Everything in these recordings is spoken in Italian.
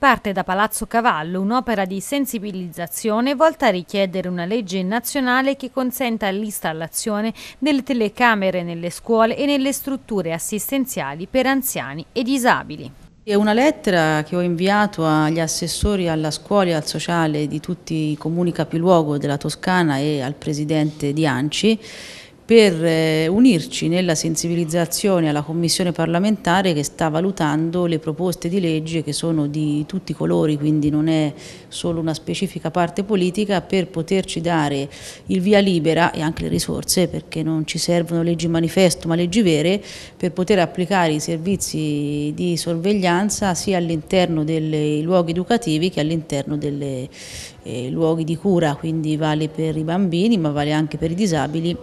Parte da Palazzo Cavallo un'opera di sensibilizzazione volta a richiedere una legge nazionale che consenta l'installazione delle telecamere nelle scuole e nelle strutture assistenziali per anziani e disabili. È una lettera che ho inviato agli assessori alla scuola e al sociale di tutti i comuni capiluogo della Toscana e al presidente di Anci per eh, unirci nella sensibilizzazione alla Commissione parlamentare che sta valutando le proposte di legge che sono di tutti i colori, quindi non è solo una specifica parte politica, per poterci dare il via libera e anche le risorse, perché non ci servono leggi manifesto ma leggi vere, per poter applicare i servizi di sorveglianza sia all'interno dei luoghi educativi che all'interno dei eh, luoghi di cura, quindi vale per i bambini ma vale anche per i disabili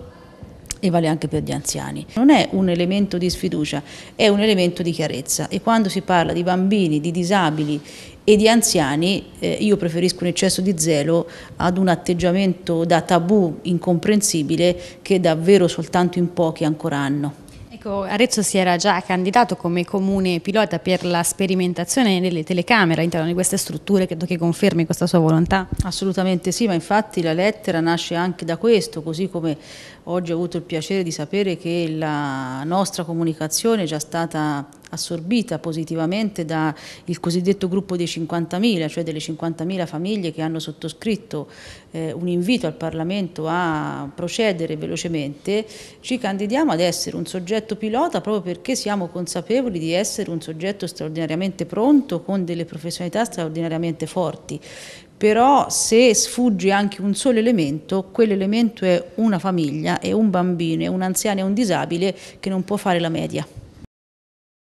e vale anche per gli anziani. Non è un elemento di sfiducia, è un elemento di chiarezza e quando si parla di bambini, di disabili e di anziani eh, io preferisco un eccesso di zelo ad un atteggiamento da tabù incomprensibile che davvero soltanto in pochi ancora hanno. Ecco, Arezzo si era già candidato come comune pilota per la sperimentazione delle telecamere all'interno di queste strutture, credo che confermi questa sua volontà. Assolutamente sì, ma infatti la lettera nasce anche da questo, così come oggi ho avuto il piacere di sapere che la nostra comunicazione è già stata assorbita positivamente dal cosiddetto gruppo dei 50.000, cioè delle 50.000 famiglie che hanno sottoscritto eh, un invito al Parlamento a procedere velocemente, ci candidiamo ad essere un soggetto pilota proprio perché siamo consapevoli di essere un soggetto straordinariamente pronto con delle professionalità straordinariamente forti però se sfugge anche un solo elemento, quell'elemento è una famiglia, è un bambino, è un anziano, è un disabile che non può fare la media.